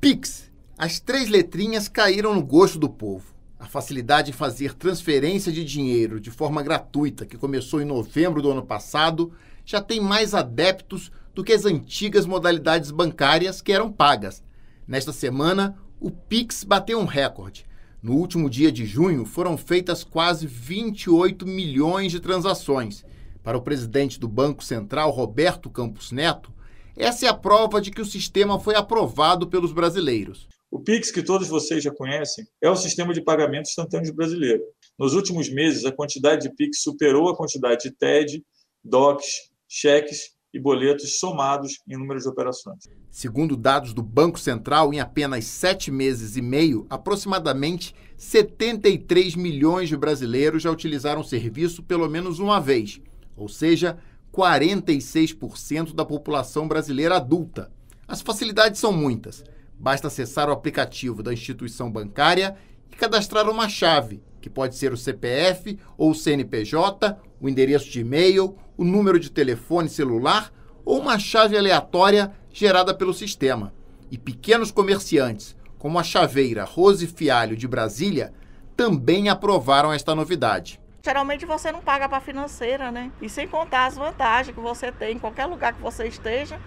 Pix. As três letrinhas caíram no gosto do povo. A facilidade em fazer transferência de dinheiro de forma gratuita, que começou em novembro do ano passado, já tem mais adeptos do que as antigas modalidades bancárias que eram pagas. Nesta semana, o Pix bateu um recorde. No último dia de junho, foram feitas quase 28 milhões de transações. Para o presidente do Banco Central, Roberto Campos Neto, essa é a prova de que o sistema foi aprovado pelos brasileiros. O Pix, que todos vocês já conhecem, é o sistema de pagamento instantâneo brasileiro. Nos últimos meses, a quantidade de Pix superou a quantidade de TED, DOCs, cheques e boletos somados em número de operações. Segundo dados do Banco Central, em apenas sete meses e meio, aproximadamente 73 milhões de brasileiros já utilizaram o serviço pelo menos uma vez, ou seja, 46% da população brasileira adulta. As facilidades são muitas. Basta acessar o aplicativo da instituição bancária e cadastrar uma chave, que pode ser o CPF ou o CNPJ, o endereço de e-mail, o número de telefone celular ou uma chave aleatória gerada pelo sistema. E pequenos comerciantes, como a chaveira Rose Fialho de Brasília, também aprovaram esta novidade. Geralmente você não paga para financeira, né? E sem contar as vantagens que você tem em qualquer lugar que você esteja,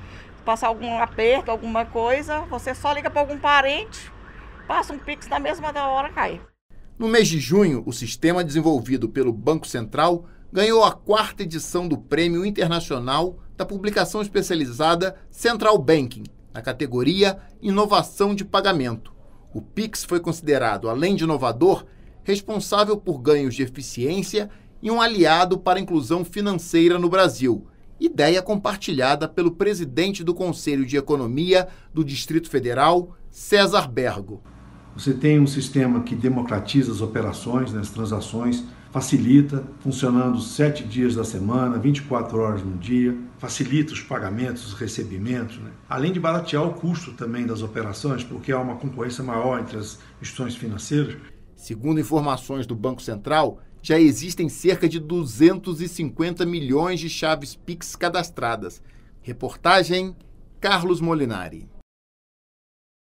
passar algum aperto, alguma coisa, você só liga para algum parente, passa um pix na mesma da hora cai. No mês de junho, o sistema desenvolvido pelo Banco Central ganhou a quarta edição do Prêmio Internacional da publicação especializada Central Banking, na categoria Inovação de Pagamento. O Pix foi considerado, além de inovador, responsável por ganhos de eficiência e um aliado para a inclusão financeira no Brasil. Ideia compartilhada pelo presidente do Conselho de Economia do Distrito Federal, César Bergo. Você tem um sistema que democratiza as operações, né, as transações, facilita, funcionando sete dias da semana, 24 horas no dia, facilita os pagamentos, os recebimentos, né? além de baratear o custo também das operações, porque há uma concorrência maior entre as instituições financeiras, Segundo informações do Banco Central, já existem cerca de 250 milhões de chaves Pix cadastradas. Reportagem Carlos Molinari.